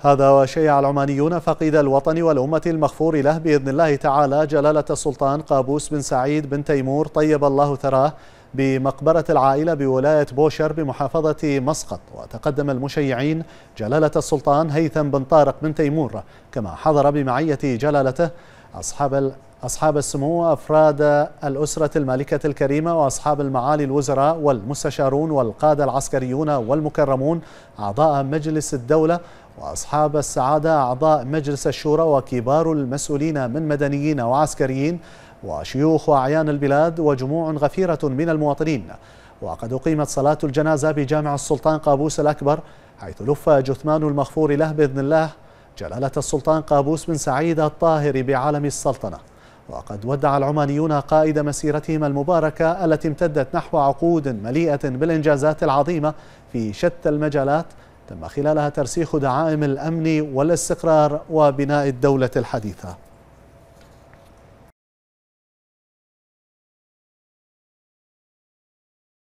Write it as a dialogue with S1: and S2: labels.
S1: هذا وشيع العمانيون فقيد الوطن والأمة المغفور له بإذن الله تعالى جلالة السلطان قابوس بن سعيد بن تيمور طيب الله ثراه بمقبرة العائلة بولاية بوشر بمحافظة مسقط وتقدم المشيعين جلالة السلطان هيثم بن طارق بن تيمور كما حضر بمعية جلالته أصحاب أصحاب السمو وأفراد الأسرة المالكة الكريمة وأصحاب المعالي الوزراء والمستشارون والقادة العسكريون والمكرمون أعضاء مجلس الدولة وأصحاب السعادة أعضاء مجلس الشورى وكبار المسؤولين من مدنيين وعسكريين وشيوخ وأعيان البلاد وجموع غفيرة من المواطنين وقد أقيمت صلاة الجنازة بجامع السلطان قابوس الأكبر حيث لف جثمان المغفور له بإذن الله جلالة السلطان قابوس بن سعيد الطاهر بعالم السلطنة وقد ودع العمانيون قائد مسيرتهم المباركة التي امتدت نحو عقود مليئة بالإنجازات العظيمة في شتى المجالات تم خلالها ترسيخ دعائم الأمن والاستقرار وبناء الدولة الحديثة